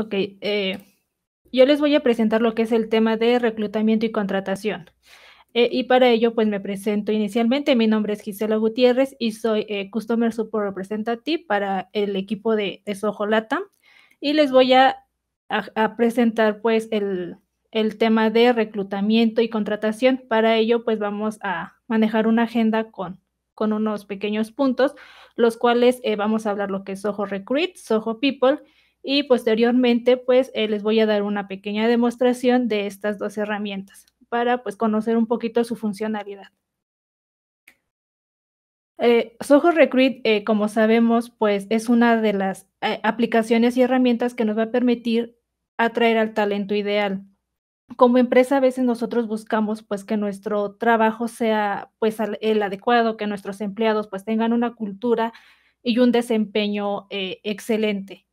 Ok, eh, yo les voy a presentar lo que es el tema de reclutamiento y contratación. Eh, y para ello, pues me presento inicialmente. Mi nombre es Gisela Gutiérrez y soy eh, Customer Support Representative para el equipo de, Soho Latam. Y les voy a, presentar pues el, tema de reclutamiento y contratación. Para ello, pues vamos a manejar una agenda con, con unos pequeños puntos, los cuales vamos a hablar lo que es Soho Recruit, Soho People y posteriormente pues eh, les voy a dar una pequeña demostración de estas dos herramientas para pues conocer un poquito su funcionalidad. Eh, Soho Recruit, eh, como sabemos, pues es una de las aplicaciones y herramientas que nos va a permitir atraer al talento ideal. Como empresa a veces nosotros buscamos pues que nuestro trabajo sea pues el adecuado, que nuestros empleados pues tengan una cultura y un desempeño excelente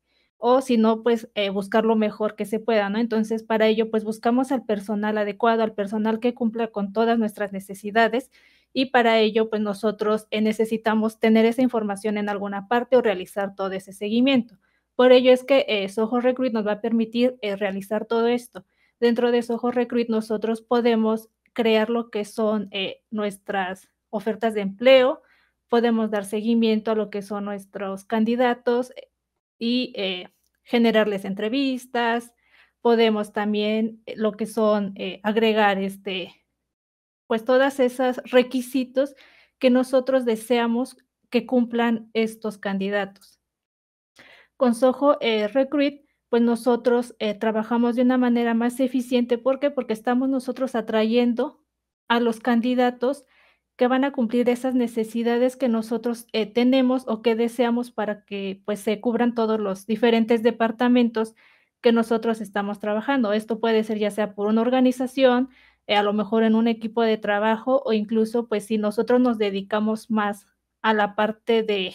o si no, pues eh, buscar lo mejor que se pueda, ¿no? Entonces, para ello, pues buscamos al personal adecuado, al personal que cumpla con todas nuestras necesidades y para ello, pues nosotros eh, necesitamos tener esa información en alguna parte o realizar todo ese seguimiento. Por ello es que eh, Soho Recruit nos va a permitir realizar todo esto. Dentro de Soho Recruit nosotros podemos crear lo que son nuestras ofertas de empleo, podemos dar seguimiento a lo que son nuestros candidatos y generarles entrevistas, podemos también eh, lo que son eh, agregar este, pues todas esas requisitos que nosotros deseamos que cumplan estos candidatos. Con Soho eh, Recruit, pues nosotros trabajamos de una manera más eficiente. ¿Por qué? Porque estamos nosotros atrayendo a los candidatos que van a cumplir esas necesidades que nosotros eh, tenemos o que deseamos para que pues se cubran todos los diferentes departamentos que nosotros estamos trabajando. Esto puede ser ya sea por una organización, eh, a lo mejor en un equipo de trabajo o incluso pues si nosotros nos dedicamos más a la parte de,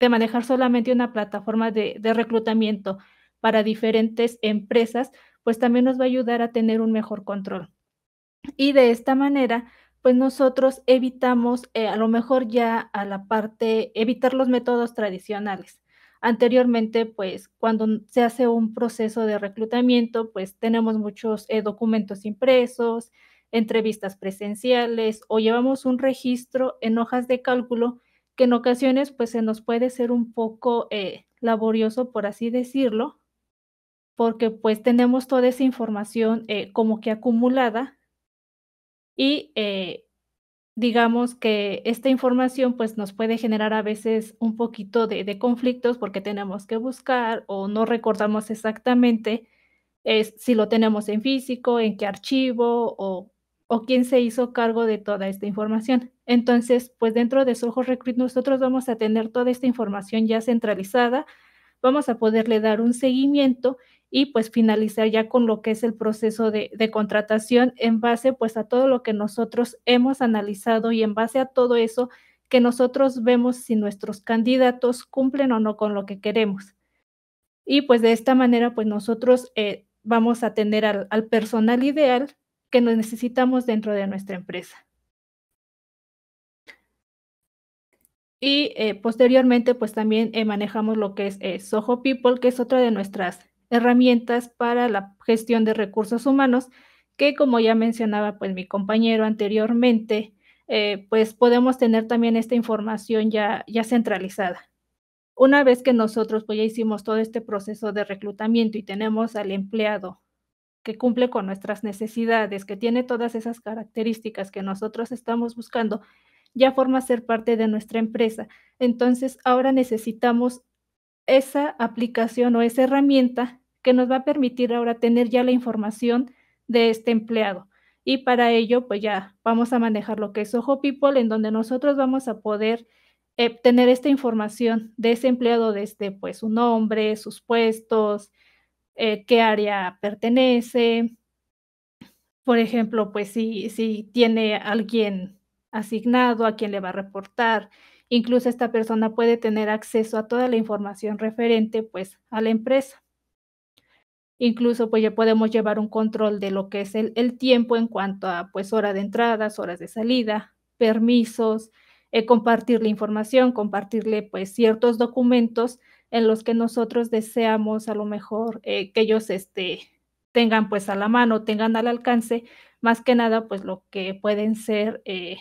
de manejar solamente una plataforma de reclutamiento para diferentes empresas, pues también nos va a ayudar a tener un mejor control. Y de esta manera, pues nosotros evitamos eh, a lo mejor ya a la parte, evitar los métodos tradicionales. Anteriormente, pues cuando se hace un proceso de reclutamiento, pues tenemos muchos eh, documentos impresos, entrevistas presenciales o llevamos un registro en hojas de cálculo que en ocasiones pues se nos puede ser un poco eh, laborioso, por así decirlo, porque pues tenemos toda esa información como que acumulada y eh, digamos que esta información pues nos puede generar a veces un poquito de, conflictos porque tenemos que buscar o no recordamos exactamente es, si lo tenemos en físico, en qué archivo o, o, quién se hizo cargo de toda esta información. Entonces, pues dentro de Soho Recruit nosotros vamos a tener toda esta información ya centralizada, vamos a poderle dar un seguimiento y pues finalizar ya con lo que es el proceso de, contratación en base pues a todo lo que nosotros hemos analizado y en base a todo eso que nosotros vemos si nuestros candidatos cumplen o no con lo que queremos. Y pues de esta manera pues nosotros eh, vamos a tener al, personal ideal que nos necesitamos dentro de nuestra empresa. Y eh, posteriormente, pues también eh, manejamos lo que es Soho People, que es otra de nuestras herramientas para la gestión de recursos humanos, que como ya mencionaba pues mi compañero anteriormente, eh, pues podemos tener también esta información ya, ya centralizada. Una vez que nosotros pues ya hicimos todo este proceso de reclutamiento y tenemos al empleado que cumple con nuestras necesidades, que tiene todas esas características que nosotros estamos buscando, ya forma ser parte de nuestra empresa. Entonces, ahora necesitamos esa aplicación o esa herramienta que nos va a permitir ahora tener ya la información de este empleado. Y para ello, pues ya vamos a manejar lo que es Ojo People, en donde nosotros vamos a poder eh, tener esta información de ese empleado desde pues su nombre, sus puestos, eh, qué área pertenece. Por ejemplo, pues si, si tiene alguien asignado, a quién le va a reportar. Incluso esta persona puede tener acceso a toda la información referente pues a la empresa. Incluso pues ya podemos llevar un control de lo que es el, tiempo en cuanto a pues hora de entradas, horas de salida, permisos, compartir eh, compartirle información, compartirle pues ciertos documentos en los que nosotros deseamos a lo mejor eh, que ellos este, tengan pues a la mano, tengan al alcance, más que nada pues lo que pueden ser eh,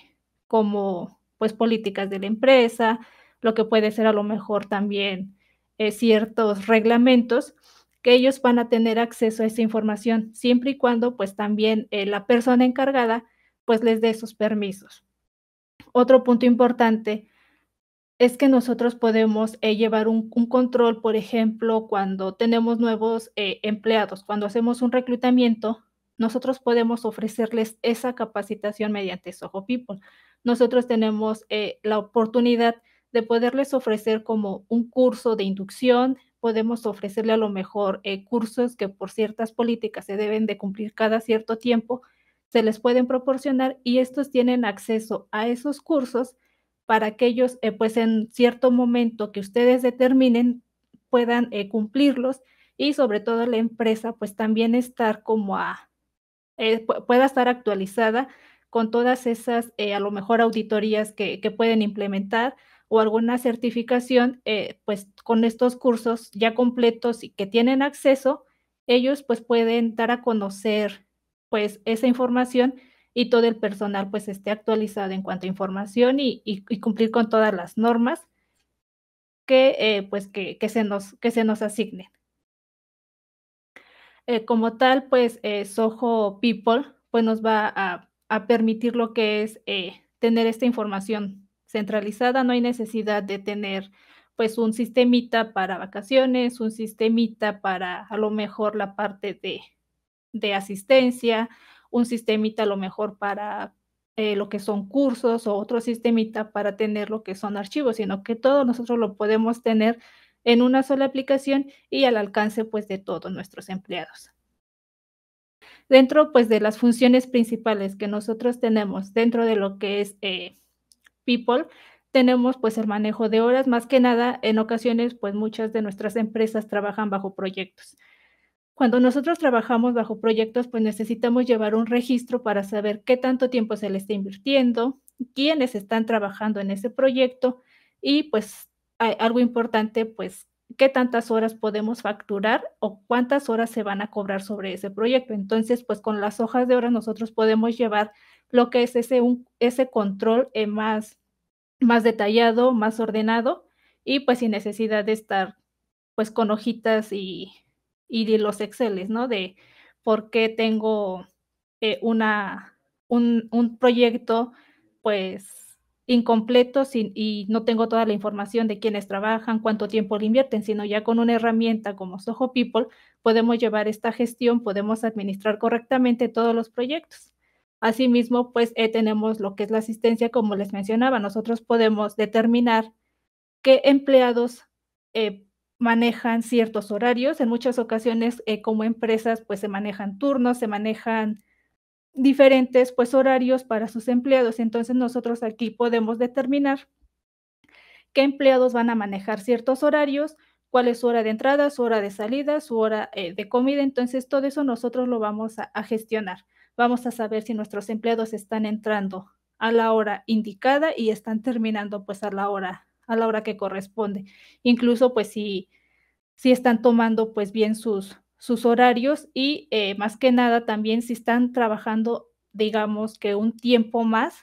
como pues políticas de la empresa, lo que puede ser a lo mejor también ciertos reglamentos que ellos van a tener acceso a esa información, siempre y cuando pues también eh, la persona encargada pues les dé sus permisos. Otro punto importante es que nosotros podemos eh, llevar un, control, por ejemplo, cuando tenemos nuevos eh, empleados, cuando hacemos un reclutamiento, nosotros podemos ofrecerles esa capacitación mediante Soho People. Nosotros tenemos la oportunidad de poderles ofrecer como un curso de inducción, podemos ofrecerle a lo mejor eh, cursos que por ciertas políticas se deben de cumplir cada cierto tiempo, se les pueden proporcionar y estos tienen acceso a esos cursos para que ellos, eh, pues en cierto momento que ustedes determinen, puedan eh, cumplirlos y sobre todo la empresa, pues también estar como a, pueda estar actualizada con todas esas, a lo mejor, auditorías que pueden implementar, o alguna certificación, eh, pues con estos cursos ya completos y que tienen acceso, ellos pues pueden dar a conocer pues esa información y todo el personal pues esté actualizado en cuanto a información y, cumplir con todas las normas que eh, pues que, que, se nos, que se nos asignen. Eh, como tal, pues Soho People pues nos va a permitir lo que es tener esta información centralizada, no hay necesidad de tener pues un sistemita para vacaciones, un sistemita para a lo mejor la parte de, de asistencia, un sistemita a lo mejor para eh, lo que son cursos o otro sistemita para tener lo que son archivos, sino que todo nosotros lo podemos tener en una sola aplicación y al alcance pues de todos nuestros empleados. Dentro pues de las funciones principales que nosotros tenemos dentro de lo que es eh, tenemos pues el manejo de horas, más que nada en ocasiones pues muchas de nuestras empresas trabajan bajo proyectos. Cuando nosotros trabajamos bajo proyectos pues necesitamos llevar un registro para saber qué tanto tiempo se le está invirtiendo, quiénes están trabajando en ese proyecto y pues algo importante pues qué tantas horas podemos facturar o cuántas horas se van a cobrar sobre ese proyecto. Entonces, pues con las hojas de horas nosotros podemos llevar lo que es ese, un, ese control en más, más detallado, más ordenado y pues sin necesidad de estar pues con hojitas y, de los Exceles, ¿no? De por qué tengo eh, una, un, proyecto pues incompleto sin, y no tengo toda la información de quiénes trabajan, cuánto tiempo le invierten, sino ya con una herramienta como Soho People podemos llevar esta gestión, podemos administrar correctamente todos los proyectos. Asimismo, pues eh, tenemos lo que es la asistencia, como les mencionaba, nosotros podemos determinar qué empleados eh, manejan ciertos horarios. En muchas ocasiones, eh, como empresas, pues se manejan turnos, se manejan diferentes pues horarios para sus empleados. Entonces nosotros aquí podemos determinar qué empleados van a manejar ciertos horarios, cuál es su hora de entrada, su hora de salida, su hora de comida. Entonces todo eso nosotros lo vamos a gestionar vamos a saber si nuestros empleados están entrando a la hora indicada y están terminando pues a la hora a la hora que corresponde. Incluso pues si, si están tomando pues bien sus, sus horarios y eh, más que nada también si están trabajando digamos que un tiempo más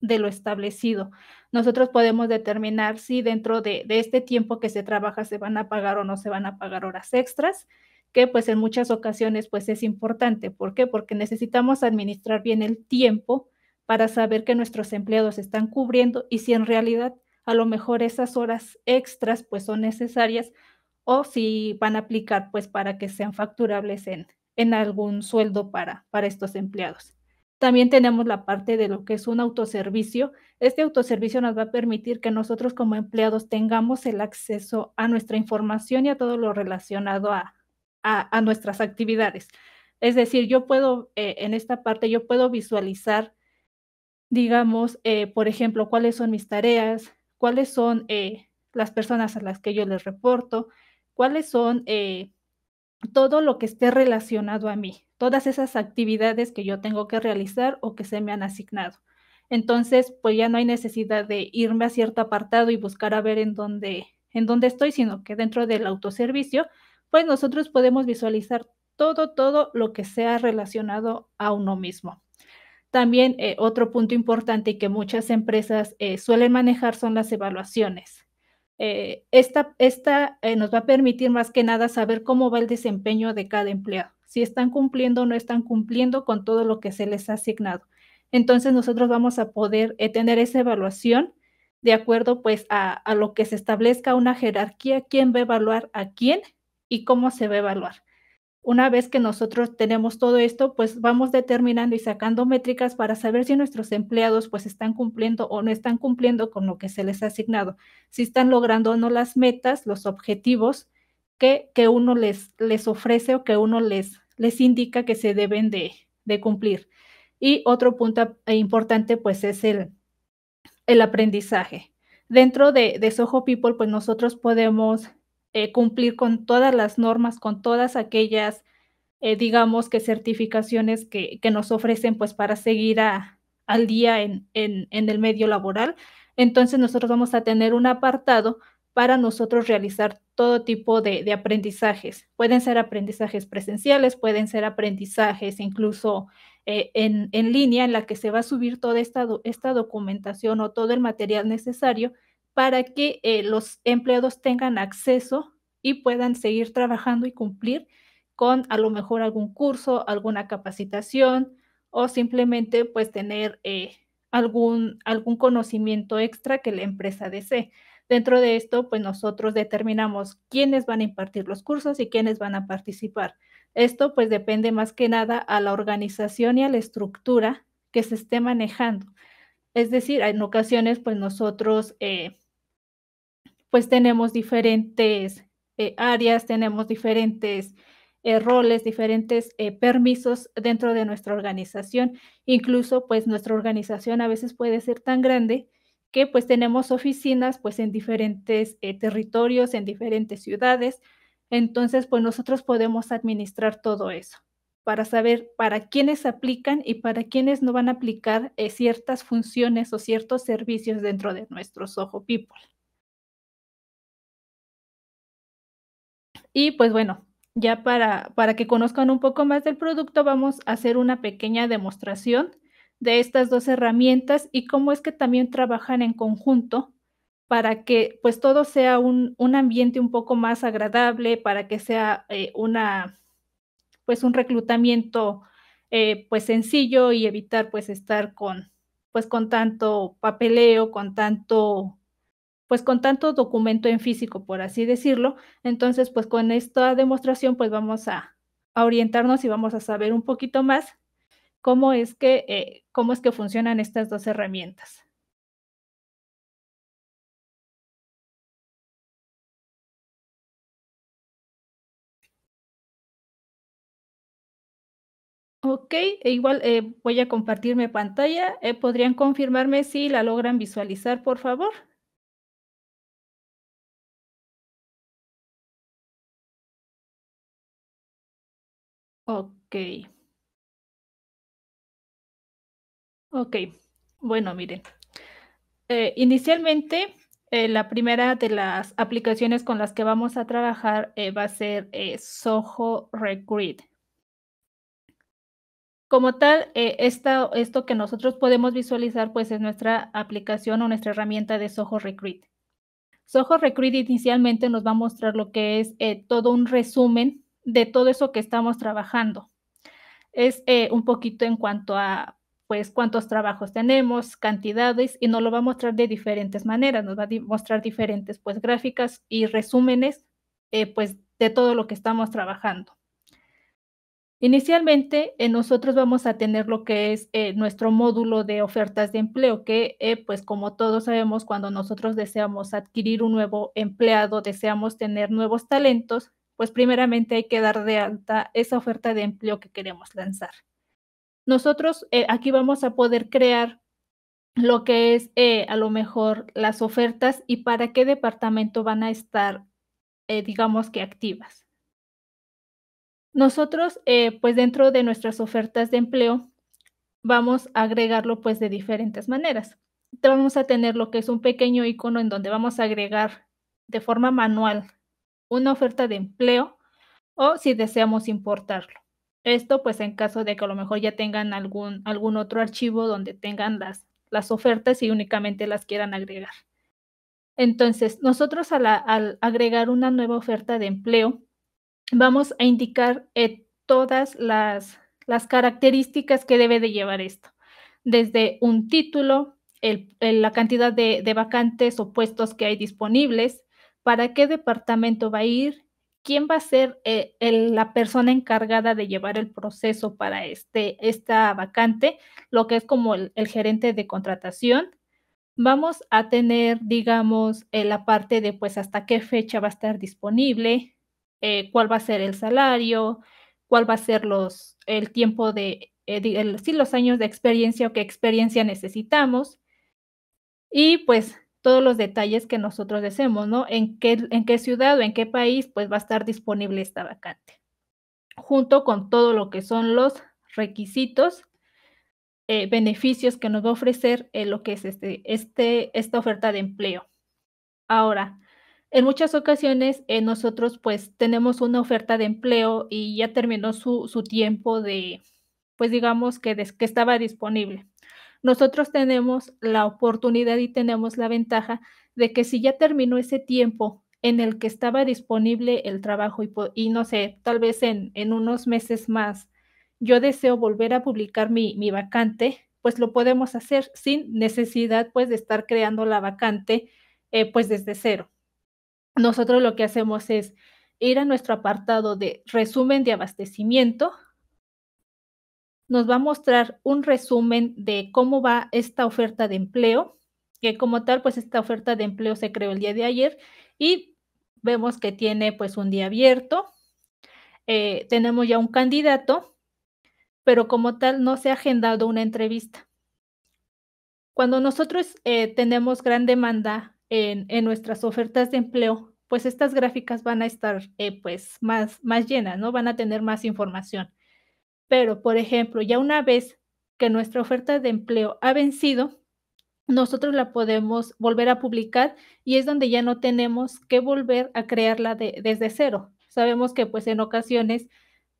de lo establecido. Nosotros podemos determinar si dentro de, de este tiempo que se trabaja se van a pagar o no se van a pagar horas extras que pues en muchas ocasiones pues es importante. ¿Por qué? Porque necesitamos administrar bien el tiempo para saber que nuestros empleados están cubriendo y si en realidad a lo mejor esas horas extras pues son necesarias o si van a aplicar pues para que sean facturables en, en algún sueldo para, para estos empleados. También tenemos la parte de lo que es un autoservicio. Este autoservicio nos va a permitir que nosotros como empleados tengamos el acceso a nuestra información y a todo lo relacionado a, a, nuestras actividades. Es decir, yo puedo, eh, en esta parte, yo puedo visualizar, digamos, eh, por ejemplo, cuáles son mis tareas, cuáles son eh, las personas a las que yo les reporto, cuáles son todo lo que esté relacionado a mí, todas esas actividades que yo tengo que realizar o que se me han asignado. Entonces, pues ya no hay necesidad de irme a cierto apartado y buscar a ver en dónde, en dónde estoy, sino que dentro del autoservicio pues nosotros podemos visualizar todo, todo lo que sea relacionado a uno mismo. También eh, otro punto importante que muchas empresas eh, suelen manejar son las evaluaciones. Eh, esta, esta nos va a permitir más que nada saber cómo va el desempeño de cada empleado, si están cumpliendo o no están cumpliendo con todo lo que se les ha asignado. Entonces nosotros vamos a poder tener esa evaluación de acuerdo pues a, a lo que se establezca una jerarquía, quién va a evaluar a quién y cómo se va a evaluar. Una vez que nosotros tenemos todo esto, pues vamos determinando y sacando métricas para saber si nuestros empleados pues están cumpliendo o no están cumpliendo con lo que se les ha asignado, si están logrando o no las metas, los objetivos que, que uno les, les ofrece o que uno les, les indica que se deben de, cumplir. Y otro punto importante pues es el, el aprendizaje. Dentro de, de Soho People, pues nosotros podemos eh, cumplir con todas las normas, con todas aquellas, eh, digamos que certificaciones que, nos ofrecen pues para seguir al día en, en, el medio laboral. Entonces nosotros vamos a tener un apartado para nosotros realizar todo tipo de, de, aprendizajes. Pueden ser aprendizajes presenciales, pueden ser aprendizajes incluso eh, en, en, línea en la que se va a subir toda esta, esta documentación o todo el material necesario para que eh, los empleados tengan acceso y puedan seguir trabajando y cumplir con a lo mejor algún curso, alguna capacitación o simplemente pues tener eh, algún, algún conocimiento extra que la empresa desee. Dentro de esto, pues nosotros determinamos quiénes van a impartir los cursos y quiénes van a participar. Esto pues depende más que nada a la organización y a la estructura que se esté manejando. Es decir, en ocasiones pues nosotros eh, pues tenemos diferentes eh, áreas, tenemos diferentes eh, roles, diferentes eh, permisos dentro de nuestra organización. Incluso, pues nuestra organización a veces puede ser tan grande que pues tenemos oficinas pues en diferentes territorios, en diferentes ciudades. Entonces, pues nosotros podemos administrar todo eso para saber para quiénes aplican y para quiénes no van a aplicar ciertas funciones o ciertos servicios dentro de nuestros ojo People. Y pues bueno, ya para, para que conozcan un poco más del producto, vamos a hacer una pequeña demostración de estas dos herramientas y cómo es que también trabajan en conjunto para que pues todo sea un, un, ambiente un poco más agradable, para que sea eh, una pues un reclutamiento eh, pues sencillo y evitar pues estar con pues con tanto papeleo, con tanto pues con tanto documento en físico, por así decirlo. Entonces, pues con esta demostración, pues vamos a, orientarnos y vamos a saber un poquito más cómo es que, eh, cómo es que funcionan estas dos herramientas. Ok, e igual eh, voy a compartir mi pantalla. Eh, ¿Podrían confirmarme si la logran visualizar, por favor? Ok. Ok, bueno, miren. Eh, inicialmente, eh, la primera de las aplicaciones con las que vamos a trabajar eh, va a ser Soho Recruit. Como tal, esto que nosotros podemos visualizar pues es nuestra aplicación o nuestra herramienta de Soho Recruit. Soho Recruit inicialmente nos va a mostrar lo que es todo un resumen de todo eso que estamos trabajando. Es eh, un poquito en cuanto a pues cuántos trabajos tenemos, cantidades, y nos lo va a mostrar de diferentes maneras, nos va a mostrar diferentes pues gráficas y resúmenes eh, pues de todo lo que estamos trabajando. Inicialmente, eh, nosotros vamos a tener lo que es nuestro módulo de ofertas de empleo, que pues como todos sabemos, cuando nosotros deseamos adquirir un nuevo empleado, deseamos tener nuevos talentos, pues primeramente hay que dar de alta esa oferta de empleo que queremos lanzar. Nosotros eh, aquí vamos a poder crear lo que es eh, a lo mejor las ofertas y para qué departamento van a estar, eh, digamos que activas. Nosotros, pues dentro de nuestras ofertas de empleo, vamos a agregarlo pues de diferentes maneras. Vamos a tener lo que es un pequeño icono en donde vamos a agregar de forma manual una oferta de empleo o si deseamos importarlo. Esto pues en caso de que a lo mejor ya tengan algún, algún otro archivo donde tengan las, las ofertas y únicamente las quieran agregar. Entonces, nosotros al, agregar una nueva oferta de empleo, vamos a indicar eh, todas las, las características que debe de llevar esto, desde un título, la cantidad de, vacantes o puestos que hay disponibles, para qué departamento va a ir, quién va a ser eh, la persona encargada de llevar el proceso para este, esta vacante, lo que es como el, gerente de contratación. Vamos a tener, digamos, eh, la parte de pues hasta qué fecha va a estar disponible, eh, cuál va a ser el salario, cuál va a ser los, el tiempo de, si sí, los años de experiencia o qué experiencia necesitamos. Y pues todos los detalles que nosotros deseemos, ¿no? En qué, en qué ciudad o en qué país pues va a estar disponible esta vacante, junto con todo lo que son los requisitos, eh, beneficios que nos va a ofrecer eh, lo que es este, este, esta oferta de empleo. Ahora, en muchas ocasiones eh, nosotros pues tenemos una oferta de empleo y ya terminó su, tiempo de, pues digamos que, que estaba disponible nosotros tenemos la oportunidad y tenemos la ventaja de que si ya terminó ese tiempo en el que estaba disponible el trabajo y, no sé, tal vez en, en, unos meses más, yo deseo volver a publicar mi, mi, vacante, pues lo podemos hacer sin necesidad pues de estar creando la vacante eh, pues desde cero. Nosotros lo que hacemos es ir a nuestro apartado de resumen de abastecimiento, nos va a mostrar un resumen de cómo va esta oferta de empleo, que como tal, pues esta oferta de empleo se creó el día de ayer y vemos que tiene pues un día abierto. Eh, tenemos ya un candidato, pero como tal no se ha agendado una entrevista. Cuando nosotros eh, tenemos gran demanda en, nuestras ofertas de empleo, pues estas gráficas van a estar eh, pues más, más llenas, ¿no? Van a tener más información. Pero, por ejemplo, ya una vez que nuestra oferta de empleo ha vencido, nosotros la podemos volver a publicar y es donde ya no tenemos que volver a crearla desde cero. Sabemos que pues en ocasiones,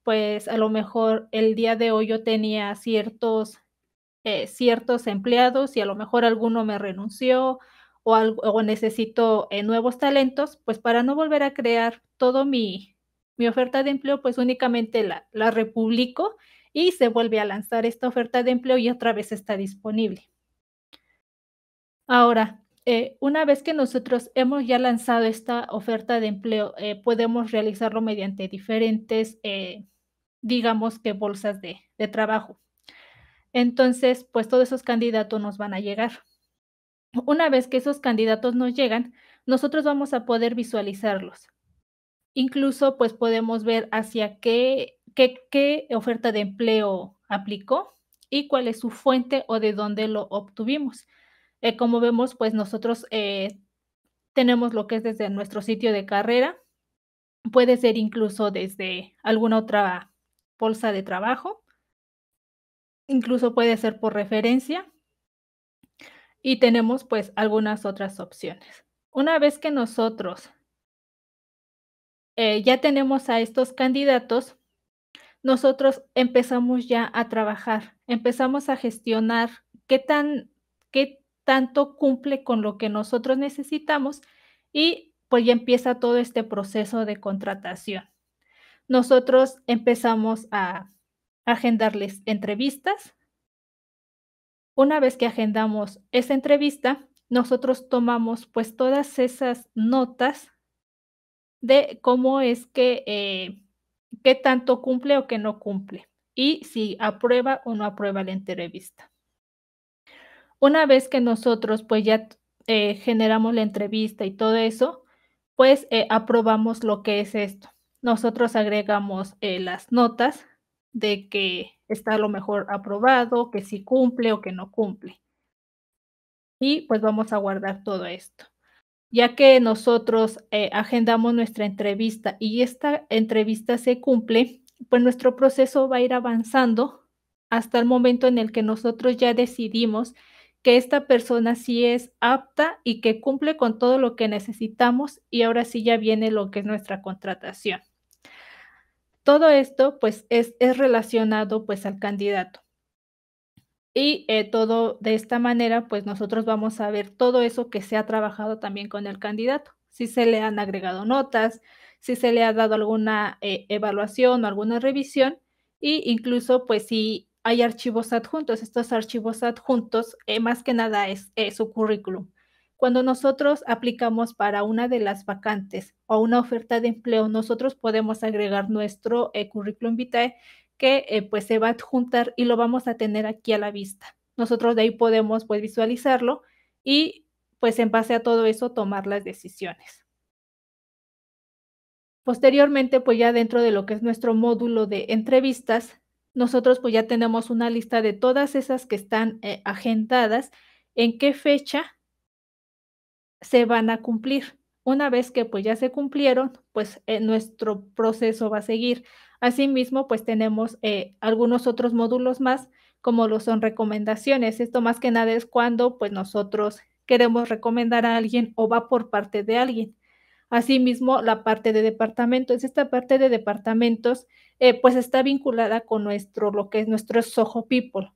pues a lo mejor el día de hoy yo tenía ciertos, eh, ciertos empleados y a lo mejor alguno me renunció o, o necesito eh, nuevos talentos, pues para no volver a crear todo mi, mi oferta de empleo, pues únicamente la, la republico y se vuelve a lanzar esta oferta de empleo y otra vez está disponible. Ahora, eh, una vez que nosotros hemos ya lanzado esta oferta de empleo, eh, podemos realizarlo mediante diferentes, eh, digamos que bolsas de, trabajo. Entonces, pues todos esos candidatos nos van a llegar. Una vez que esos candidatos nos llegan, nosotros vamos a poder visualizarlos. Incluso, pues podemos ver hacia qué, qué, oferta de empleo aplicó y cuál es su fuente o de dónde lo obtuvimos. Eh, como vemos, pues nosotros eh, tenemos lo que es desde nuestro sitio de carrera, puede ser incluso desde alguna otra bolsa de trabajo, incluso puede ser por referencia y tenemos pues algunas otras opciones. Una vez que nosotros eh, ya tenemos a estos candidatos, nosotros empezamos ya a trabajar, empezamos a gestionar qué tan, qué tanto cumple con lo que nosotros necesitamos y pues ya empieza todo este proceso de contratación. Nosotros empezamos a agendarles entrevistas. Una vez que agendamos esa entrevista, nosotros tomamos pues todas esas notas de cómo es que, eh, qué tanto cumple o qué no cumple y si aprueba o no aprueba la entrevista. Una vez que nosotros pues ya eh, generamos la entrevista y todo eso, pues eh, aprobamos lo que es esto. Nosotros agregamos las notas de que está a lo mejor aprobado, que si cumple o que no cumple. Y pues vamos a guardar todo esto ya que nosotros eh, agendamos nuestra entrevista y esta entrevista se cumple, pues nuestro proceso va a ir avanzando hasta el momento en el que nosotros ya decidimos que esta persona sí es apta y que cumple con todo lo que necesitamos y ahora sí ya viene lo que es nuestra contratación. Todo esto pues es, es relacionado pues al candidato. Y eh, todo de esta manera, pues nosotros vamos a ver todo eso que se ha trabajado también con el candidato, si se le han agregado notas, si se le ha dado alguna eh, evaluación o alguna revisión, e incluso pues si hay archivos adjuntos. Estos archivos adjuntos, eh, más que nada, es su currículum. Cuando nosotros aplicamos para una de las vacantes o una oferta de empleo, nosotros podemos agregar nuestro currículum vitae que eh, pues se va a adjuntar y lo vamos a tener aquí a la vista. Nosotros de ahí podemos pues visualizarlo y pues en base a todo eso tomar las decisiones. Posteriormente, pues ya dentro de lo que es nuestro módulo de entrevistas, nosotros pues ya tenemos una lista de todas esas que están eh, agendadas, en qué fecha se van a cumplir. Una vez que pues ya se cumplieron, pues eh, nuestro proceso va a seguir. Asimismo, pues tenemos eh, algunos otros módulos más, como lo son recomendaciones. Esto más que nada es cuando pues nosotros queremos recomendar a alguien o va por parte de alguien. Asimismo, la parte de departamentos. Esta parte de departamentos eh, pues está vinculada con nuestro, lo que es nuestro Soho People.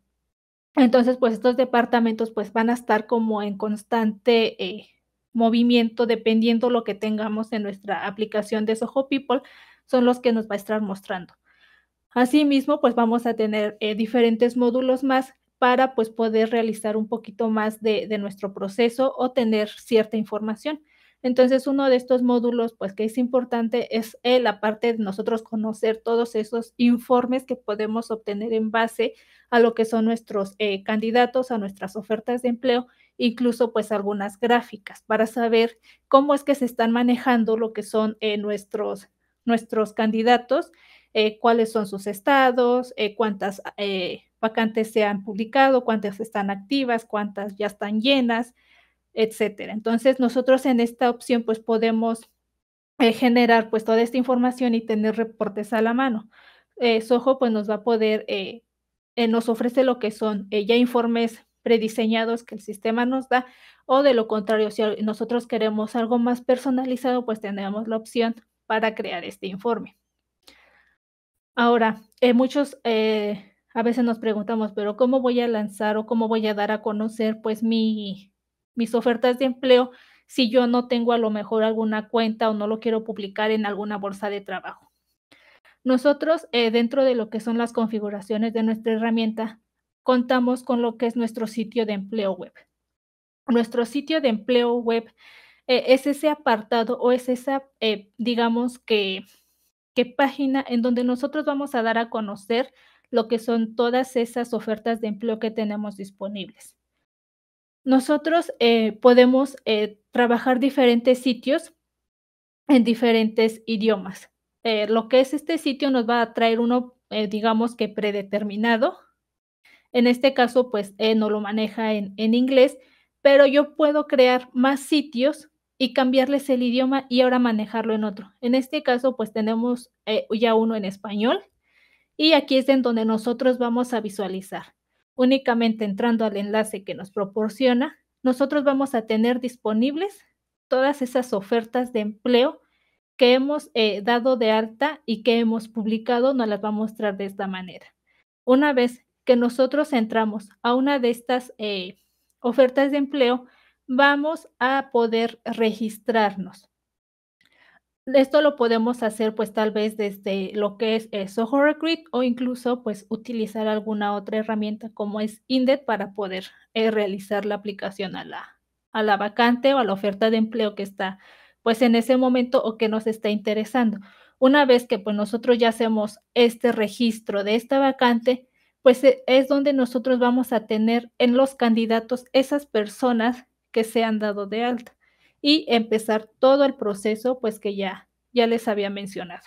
Entonces, pues estos departamentos pues van a estar como en constante eh, movimiento dependiendo lo que tengamos en nuestra aplicación de Soho People son los que nos va a estar mostrando. Asimismo, pues vamos a tener eh, diferentes módulos más para pues poder realizar un poquito más de, nuestro proceso o tener cierta información. Entonces, uno de estos módulos, pues que es importante, es eh, la parte de nosotros conocer todos esos informes que podemos obtener en base a lo que son nuestros eh, candidatos, a nuestras ofertas de empleo, incluso pues algunas gráficas para saber cómo es que se están manejando lo que son nuestros nuestros candidatos, eh, cuáles son sus estados, eh, cuántas eh, vacantes se han publicado, cuántas están activas, cuántas ya están llenas, etcétera. Entonces, nosotros en esta opción, pues podemos generar pues toda esta información y tener reportes a la mano. Soho pues nos va a poder, nos ofrece lo que son ya informes prediseñados que el sistema nos da o de lo contrario, si nosotros queremos algo más personalizado, pues tenemos la opción para crear este informe. Ahora, eh, muchos eh, a veces nos preguntamos, pero ¿cómo voy a lanzar o cómo voy a dar a conocer pues mis ofertas de empleo si yo no tengo a lo mejor alguna cuenta o no lo quiero publicar en alguna bolsa de trabajo? Nosotros, eh, dentro de lo que son las configuraciones de nuestra herramienta, contamos con lo que es nuestro sitio de empleo web. Nuestro sitio de empleo web e-, es ese apartado o es esa, eh, digamos que, página en donde nosotros vamos a dar a conocer lo que son todas esas ofertas de empleo que tenemos disponibles. Nosotros eh, podemos eh, trabajar diferentes sitios en diferentes idiomas. lo que es este sitio nos va a traer uno, digamos que predeterminado, en este caso, pues no lo maneja en, inglés, pero yo puedo crear más sitios y cambiarles el idioma y ahora manejarlo en otro. En este caso, pues tenemos eh, ya uno en español y aquí es en donde nosotros vamos a visualizar. Únicamente entrando al enlace que nos proporciona, nosotros vamos a tener disponibles todas esas ofertas de empleo que hemos eh, dado de alta y que hemos publicado, nos las va a mostrar de esta manera. Una vez que nosotros entramos a una de estas eh, ofertas de empleo, vamos a poder registrarnos. Esto lo podemos hacer pues tal vez desde lo que es eh, Soho Recruit o incluso pues utilizar alguna otra herramienta como es Indeed para poder eh, realizar la aplicación a la, a la vacante o a la oferta de empleo que está pues en ese momento o que nos está interesando. Una vez que pues nosotros ya hacemos este registro de esta vacante, pues eh, es donde nosotros vamos a tener en los candidatos esas personas que se han dado de alta y empezar todo el proceso pues que ya, ya les había mencionado.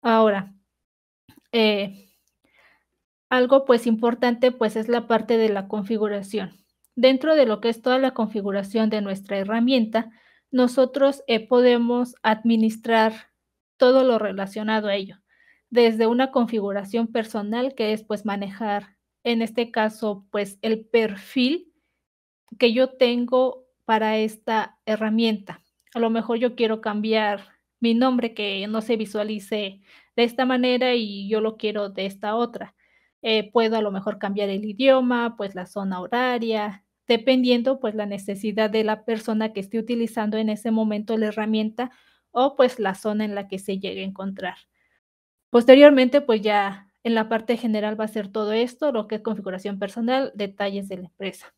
Ahora, eh, algo pues importante pues es la parte de la configuración. Dentro de lo que es toda la configuración de nuestra herramienta, nosotros eh, podemos administrar todo lo relacionado a ello, desde una configuración personal que es pues manejar, en este caso pues el perfil que yo tengo para esta herramienta. A lo mejor yo quiero cambiar mi nombre que no se visualice de esta manera y yo lo quiero de esta otra. Eh, puedo a lo mejor cambiar el idioma, pues la zona horaria, dependiendo pues la necesidad de la persona que esté utilizando en ese momento la herramienta o pues la zona en la que se llegue a encontrar. Posteriormente pues ya en la parte general va a ser todo esto, lo que es configuración personal, detalles de la empresa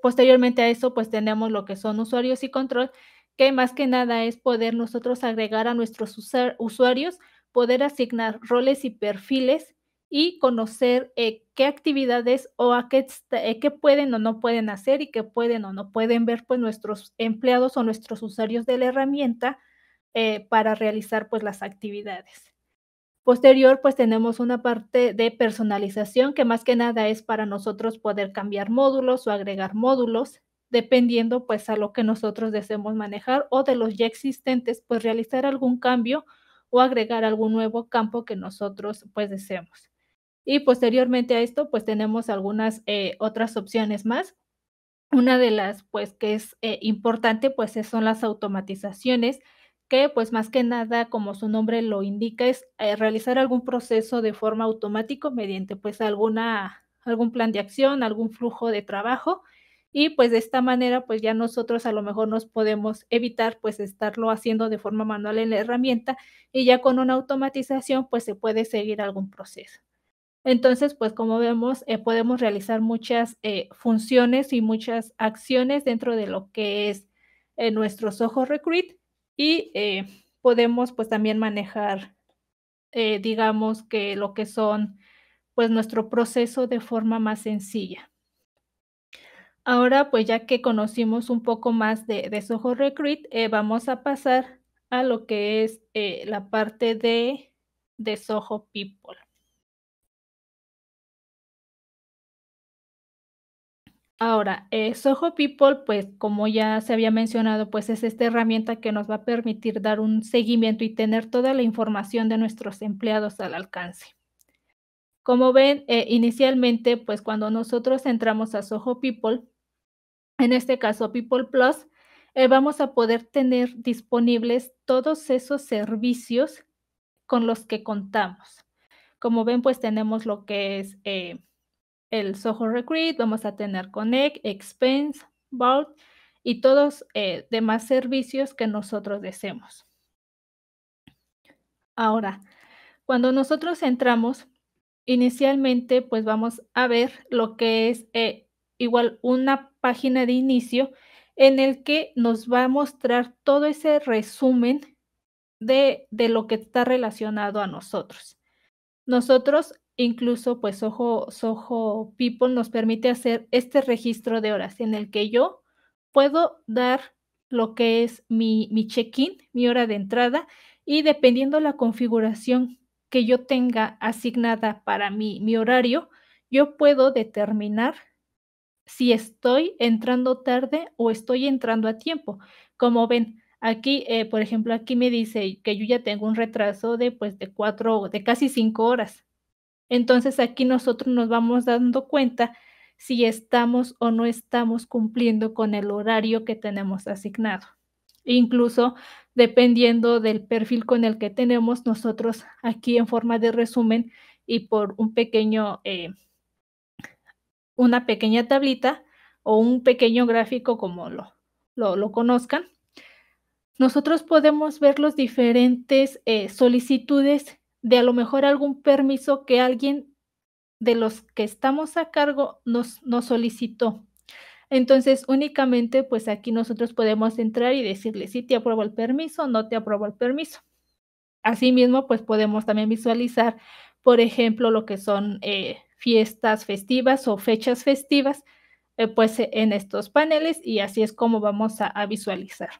posteriormente a eso, pues tenemos lo que son usuarios y control, que más que nada es poder nosotros agregar a nuestros usuarios, poder asignar roles y perfiles y conocer eh, qué actividades o a qué, eh, qué, pueden o no pueden hacer y qué pueden o no pueden ver pues nuestros empleados o nuestros usuarios de la herramienta eh, para realizar pues las actividades. Posterior, pues tenemos una parte de personalización que más que nada es para nosotros poder cambiar módulos o agregar módulos, dependiendo pues a lo que nosotros deseemos manejar o de los ya existentes, pues realizar algún cambio o agregar algún nuevo campo que nosotros pues deseemos. Y posteriormente a esto, pues tenemos algunas eh, otras opciones más. Una de las pues que es eh, importante pues son las automatizaciones que pues más que nada, como su nombre lo indica, es eh, realizar algún proceso de forma automática mediante pues alguna, algún plan de acción, algún flujo de trabajo. Y pues de esta manera pues ya nosotros a lo mejor nos podemos evitar pues estarlo haciendo de forma manual en la herramienta y ya con una automatización pues se puede seguir algún proceso. Entonces, pues como vemos, eh, podemos realizar muchas eh, funciones y muchas acciones dentro de lo que es nuestros ojos Recruit y eh, podemos pues también manejar, eh, digamos que lo que son pues nuestro proceso de forma más sencilla. Ahora pues ya que conocimos un poco más de, de Soho Recruit, eh, vamos a pasar a lo que es la parte de, de Soho People. Ahora, eh, Soho People, pues como ya se había mencionado, pues es esta herramienta que nos va a permitir dar un seguimiento y tener toda la información de nuestros empleados al alcance. Como ven, eh, inicialmente, pues cuando nosotros entramos a Soho People, en este caso People Plus, eh, vamos a poder tener disponibles todos esos servicios con los que contamos. Como ven, pues tenemos lo que es el Soho Recruit, vamos a tener Connect, Expense, Vault y todos los eh, demás servicios que nosotros deseemos. Ahora, cuando nosotros entramos, inicialmente pues vamos a ver lo que es eh, igual una página de inicio en el que nos va a mostrar todo ese resumen de, de lo que está relacionado a nosotros. Nosotros Incluso, pues, Soho, People nos permite hacer este registro de horas en el que yo puedo dar lo que es mi, mi check-in, mi hora de entrada, y dependiendo la configuración que yo tenga asignada para mi, mi horario, yo puedo determinar si estoy entrando tarde o estoy entrando a tiempo. Como ven, aquí, eh, por ejemplo, aquí me dice que yo ya tengo un retraso de pues de cuatro, de casi cinco horas. Entonces aquí nosotros nos vamos dando cuenta si estamos o no estamos cumpliendo con el horario que tenemos asignado. Incluso dependiendo del perfil con el que tenemos, nosotros aquí en forma de resumen y por un pequeño, eh, una pequeña tablita o un pequeño gráfico como lo, lo, conozcan, nosotros podemos ver los diferentes eh, solicitudes de a lo mejor algún permiso que alguien de los que estamos a cargo nos, solicitó. Entonces, únicamente, pues aquí nosotros podemos entrar y decirle si te apruebo el permiso, o no te apruebo el permiso. Asimismo, pues podemos también visualizar, por ejemplo, lo que son eh, fiestas festivas o fechas festivas, eh, pues en estos paneles y así es como vamos a visualizar.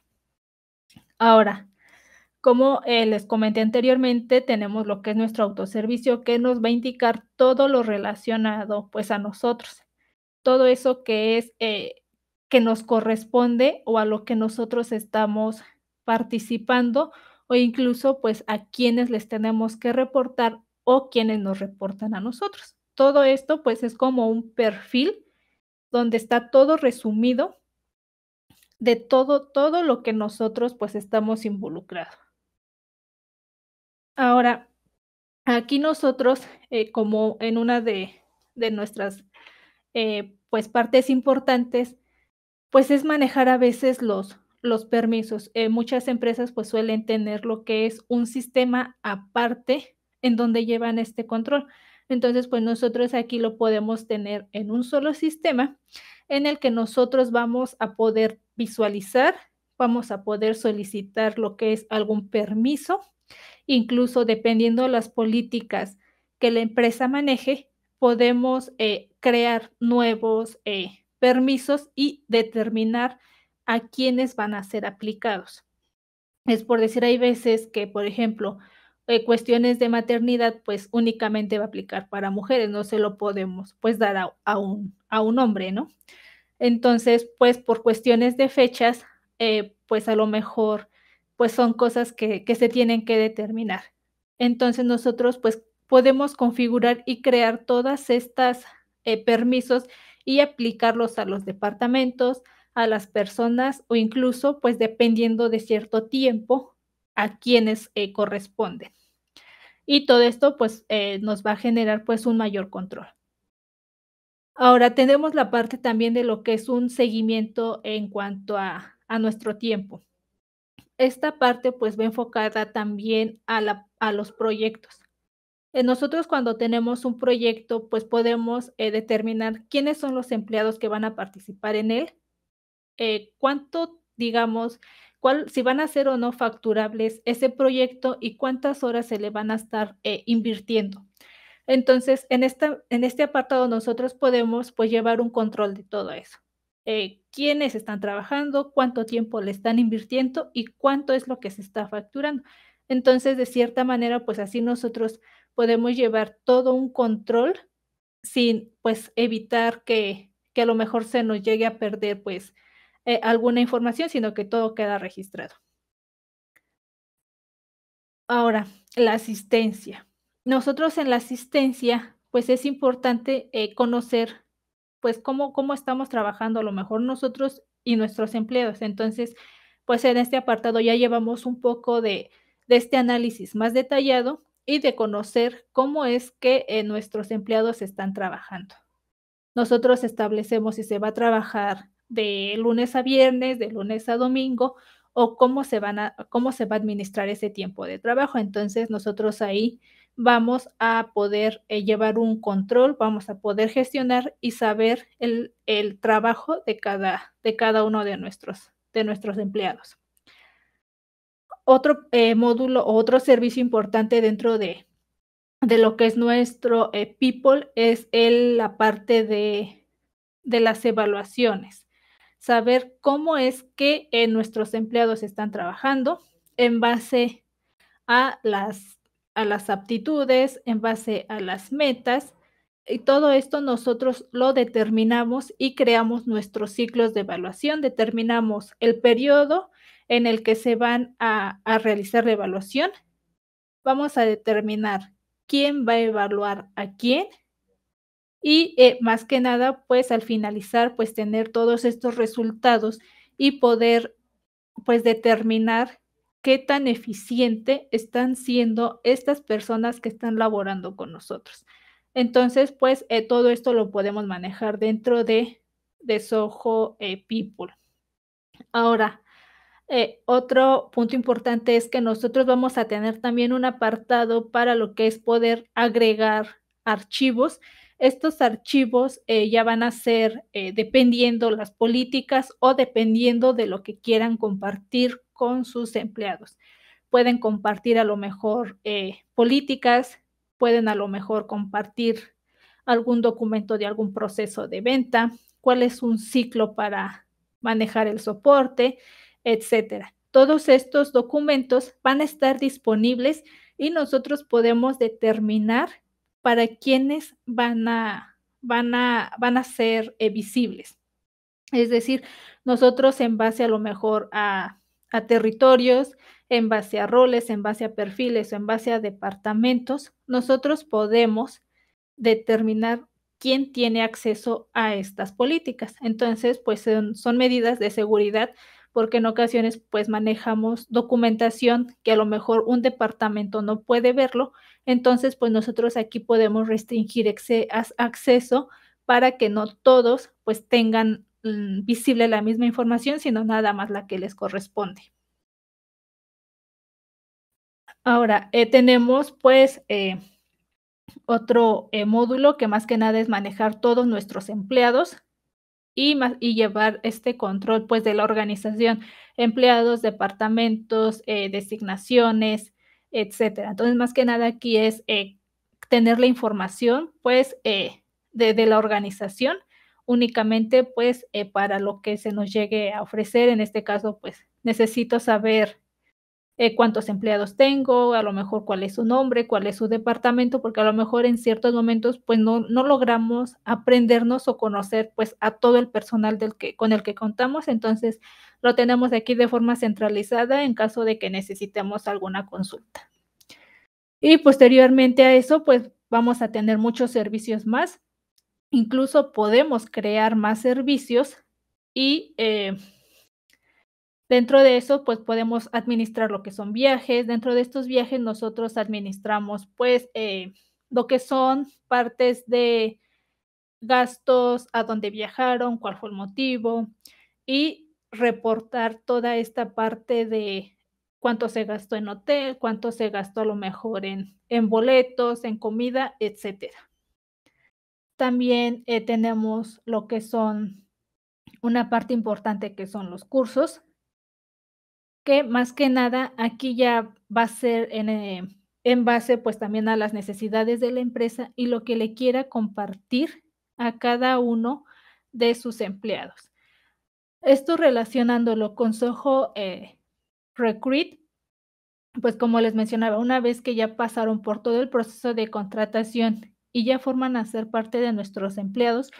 Ahora, como eh, les comenté anteriormente, tenemos lo que es nuestro autoservicio que nos va a indicar todo lo relacionado pues a nosotros, todo eso que es eh, que nos corresponde o a lo que nosotros estamos participando o incluso pues a quienes les tenemos que reportar o quienes nos reportan a nosotros. Todo esto pues es como un perfil donde está todo resumido de todo, todo lo que nosotros pues estamos involucrados. Ahora, aquí nosotros, eh, como en una de, nuestras eh, pues partes importantes, pues es manejar a veces los, los permisos. Eh, muchas empresas pues suelen tener lo que es un sistema aparte en donde llevan este control. Entonces, pues nosotros aquí lo podemos tener en un solo sistema en el que nosotros vamos a poder visualizar, vamos a poder solicitar lo que es algún permiso Incluso dependiendo de las políticas que la empresa maneje, podemos eh, crear nuevos eh, permisos y determinar a quiénes van a ser aplicados. Es por decir, hay veces que, por ejemplo, eh, cuestiones de maternidad, pues únicamente va a aplicar para mujeres, no se lo podemos pues dar a, un, a un, hombre, ¿no? Entonces, pues por cuestiones de fechas, pues a lo mejor pues son cosas que, se tienen que determinar. Entonces nosotros pues podemos configurar y crear todas estas eh, permisos y aplicarlos a los departamentos, a las personas o incluso pues dependiendo de cierto tiempo a quienes eh, corresponden. Y todo esto pues eh, nos va a generar pues un mayor control. Ahora tenemos la parte también de lo que es un seguimiento en cuanto a, a nuestro tiempo esta parte pues va enfocada también a, los proyectos. Eh, nosotros cuando tenemos un proyecto, pues podemos eh, determinar quiénes son los empleados que van a participar en él, eh, cuánto, digamos, cuál, si van a ser o no facturables ese proyecto y cuántas horas se le van a estar invirtiendo. Entonces, en, en este apartado nosotros podemos pues llevar un control de todo eso. Eh, quiénes están trabajando, cuánto tiempo le están invirtiendo y cuánto es lo que se está facturando. Entonces, de cierta manera, pues así nosotros podemos llevar todo un control sin pues evitar que, que a lo mejor se nos llegue a perder pues eh, alguna información, sino que todo queda registrado. Ahora, la asistencia. Nosotros en la asistencia, pues es importante eh, conocer pues cómo, estamos trabajando a lo mejor nosotros y nuestros empleados. Entonces, pues en este apartado ya llevamos un poco de, este análisis más detallado y de conocer cómo es que eh, nuestros empleados están trabajando. Nosotros establecemos si se va a trabajar de lunes a viernes, de lunes a domingo, o cómo se, van cómo se va a administrar ese tiempo de trabajo. Entonces, nosotros ahí vamos a poder eh, llevar un control, vamos a poder gestionar y saber el, trabajo de cada, de cada uno de nuestros, de nuestros empleados. Otro eh, módulo o otro servicio importante dentro de, de lo que es nuestro eh, People es el, la parte de, de las evaluaciones, saber cómo es que nuestros empleados están trabajando en base a las a las aptitudes, en base a las metas. Y todo esto nosotros lo determinamos y creamos nuestros ciclos de evaluación, determinamos el periodo en el que se van a, realizar la evaluación. Vamos a determinar quién va a evaluar a quién y eh, más que nada, pues al finalizar, pues tener todos estos resultados y poder pues determinar qué tan eficiente están siendo estas personas que están laborando con nosotros. Entonces, pues eh, todo esto lo podemos manejar dentro de, de Soho eh, People. Ahora, eh, otro punto importante es que nosotros vamos a tener también un apartado para lo que es poder agregar archivos estos archivos eh, ya van a ser eh, dependiendo las políticas o dependiendo de lo que quieran compartir con sus empleados. Pueden compartir a lo mejor eh, políticas, pueden a lo mejor compartir algún documento de algún proceso de venta, cuál es un ciclo para manejar el soporte, etcétera. Todos estos documentos van a estar disponibles y nosotros podemos determinar para quienes van a, van a, van a ser eh, visibles. Es decir, nosotros en base a lo mejor a, territorios, en base a roles, en base a perfiles o en base a departamentos, nosotros podemos determinar quién tiene acceso a estas políticas. Entonces, pues son, son medidas de seguridad porque en ocasiones pues manejamos documentación que a lo mejor un departamento no puede verlo, entonces pues nosotros aquí podemos restringir acceso para que no todos pues tengan mm, visible la misma información, sino nada más la que les corresponde. Ahora, eh, tenemos pues eh, otro eh, módulo que más que nada es manejar todos nuestros empleados, y, llevar este control pues de la organización, empleados, departamentos, eh, designaciones, etcétera. Entonces, más que nada aquí es eh, tener la información pues eh, de, de, la organización únicamente pues para lo que se nos llegue a ofrecer. En este caso pues necesito saber eh, cuántos empleados tengo, a lo mejor cuál es su nombre, cuál es su departamento, porque a lo mejor en ciertos momentos pues no, no logramos aprendernos o conocer pues a todo el personal del que, con el que contamos, entonces lo tenemos aquí de forma centralizada en caso de que necesitemos alguna consulta. Y posteriormente a eso pues vamos a tener muchos servicios más, incluso podemos crear más servicios y... Eh, Dentro de eso, pues podemos administrar lo que son viajes. Dentro de estos viajes nosotros administramos pues eh, lo que son partes de gastos, a dónde viajaron, cuál fue el motivo y reportar toda esta parte de cuánto se gastó en hotel, cuánto se gastó a lo mejor en, boletos, en comida, etcétera. También eh, tenemos lo que son una parte importante que son los cursos que más que nada aquí ya va a ser eh, en, base pues también a las necesidades de la empresa y lo que le quiera compartir a cada uno de sus empleados. Esto relacionándolo con Soho eh, Recruit, pues como les mencionaba, una vez que ya pasaron por todo el proceso de contratación y ya forman a ser parte de nuestros empleados,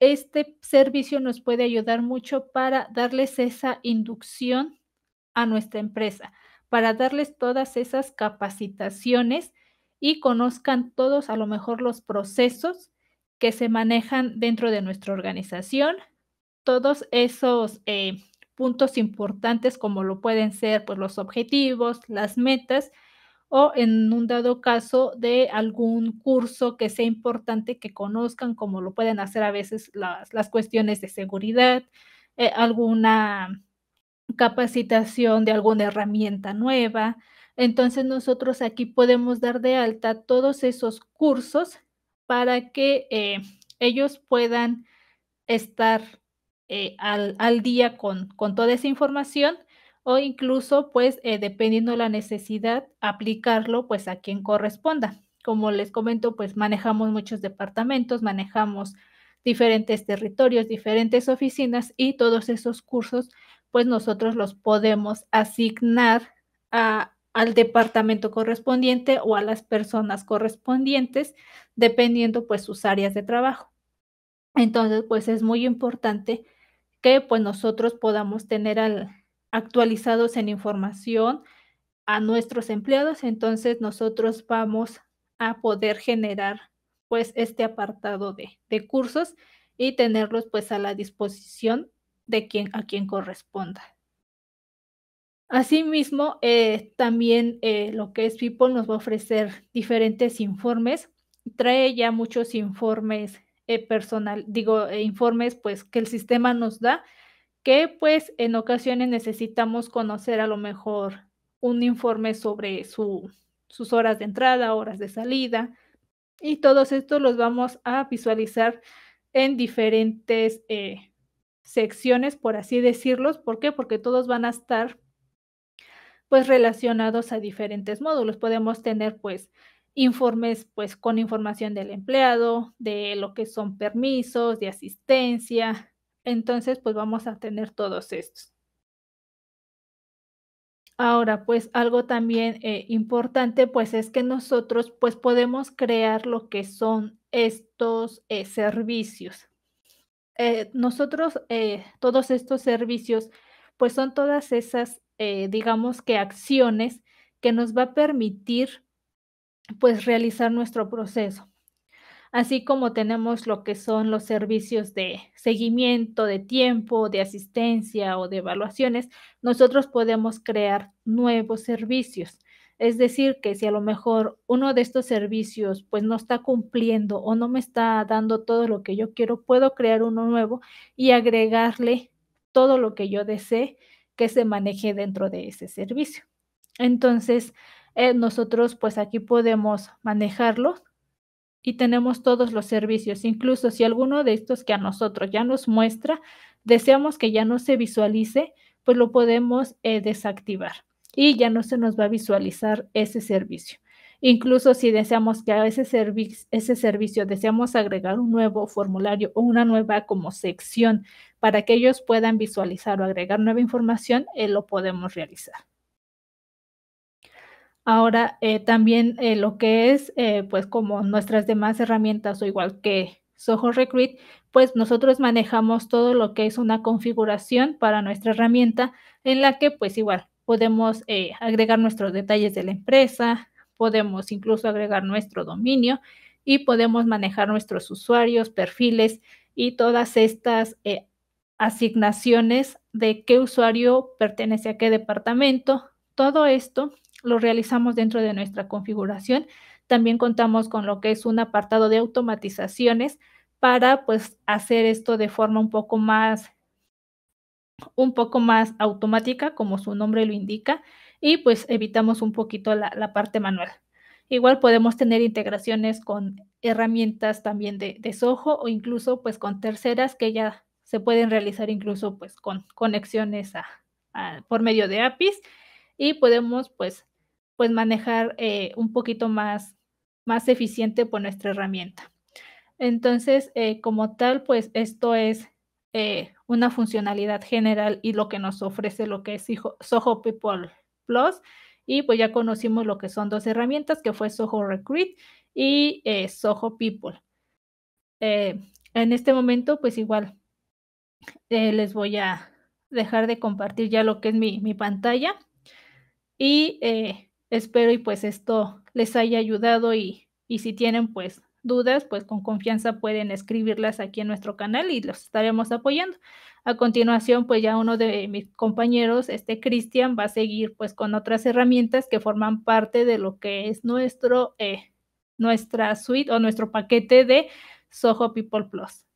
este servicio nos puede ayudar mucho para darles esa inducción a nuestra empresa para darles todas esas capacitaciones y conozcan todos a lo mejor los procesos que se manejan dentro de nuestra organización, todos esos eh, puntos importantes como lo pueden ser pues, los objetivos, las metas o en un dado caso de algún curso que sea importante que conozcan, como lo pueden hacer a veces las, cuestiones de seguridad, eh, alguna capacitación de alguna herramienta nueva. Entonces nosotros aquí podemos dar de alta todos esos cursos para que eh, ellos puedan estar eh, al, día con, toda esa información o incluso pues eh, dependiendo la necesidad aplicarlo pues a quien corresponda. Como les comento pues manejamos muchos departamentos, manejamos diferentes territorios, diferentes oficinas y todos esos cursos pues nosotros los podemos asignar al departamento correspondiente o a las personas correspondientes, dependiendo pues sus áreas de trabajo. Entonces, pues es muy importante que pues nosotros podamos tener actualizados en información a nuestros empleados, entonces nosotros vamos a poder generar pues este apartado de, de cursos y tenerlos pues a la disposición de quien a quien corresponda. Asimismo, eh, también eh, lo que es People nos va a ofrecer diferentes informes. Trae ya muchos informes eh, personal, digo, informes pues que el sistema nos da, que pues en ocasiones necesitamos conocer a lo mejor un informe sobre su, sus horas de entrada, horas de salida, y todos estos los vamos a visualizar en diferentes secciones, por así decirlos. ¿Por qué? Porque todos van a estar pues relacionados a diferentes módulos. Podemos tener pues informes pues con información del empleado, de lo que son permisos, de asistencia. Entonces pues vamos a tener todos estos. Ahora, pues algo también eh, importante, pues es que nosotros pues podemos crear lo que son estos eh, servicios. Eh, nosotros, eh, todos estos servicios, pues son todas esas, eh, digamos que acciones que nos va a permitir, pues, realizar nuestro proceso. Así como tenemos lo que son los servicios de seguimiento, de tiempo, de asistencia o de evaluaciones, nosotros podemos crear nuevos servicios es decir, que si a lo mejor uno de estos servicios pues no está cumpliendo o no me está dando todo lo que yo quiero, puedo crear uno nuevo y agregarle todo lo que yo desee que se maneje dentro de ese servicio. Entonces, eh, nosotros pues aquí podemos manejarlo y tenemos todos los servicios, incluso si alguno de estos que a nosotros ya nos muestra, deseamos que ya no se visualice, pues lo podemos eh, desactivar y ya no se nos va a visualizar ese servicio. Incluso si deseamos que a ese, ese servicio deseamos agregar un nuevo formulario o una nueva como sección para que ellos puedan visualizar o agregar nueva información, eh, lo podemos realizar. Ahora eh, también eh, lo que es, pues como nuestras demás herramientas o igual que Soho Recruit, pues nosotros manejamos todo lo que es una configuración para nuestra herramienta en la que pues igual podemos eh, agregar nuestros detalles de la empresa, podemos incluso agregar nuestro dominio y podemos manejar nuestros usuarios, perfiles y todas estas eh, asignaciones de qué usuario pertenece a qué departamento. Todo esto lo realizamos dentro de nuestra configuración. También contamos con lo que es un apartado de automatizaciones para pues hacer esto de forma un poco más un poco más automática, como su nombre lo indica, y pues evitamos un poquito la, parte manual. Igual podemos tener integraciones con herramientas también de, de, Soho o incluso pues con terceras que ya se pueden realizar incluso pues con conexiones a, por medio de APIs y podemos pues, pues manejar eh, un poquito más, más eficiente por nuestra herramienta. Entonces, eh, como tal, pues esto es eh, una funcionalidad general y lo que nos ofrece lo que es Soho People Plus. Y pues ya conocimos lo que son dos herramientas, que fue Soho Recruit y eh, Soho People. Eh, en este momento, pues igual eh, les voy a dejar de compartir ya lo que es mi, pantalla. Y espero y pues esto les haya ayudado y, y si tienen pues dudas, pues con confianza pueden escribirlas aquí en nuestro canal y los estaremos apoyando. A continuación, pues ya uno de mis compañeros, este Cristian, va a seguir pues con otras herramientas que forman parte de lo que es nuestro, eh, nuestra suite o nuestro paquete de Soho People Plus.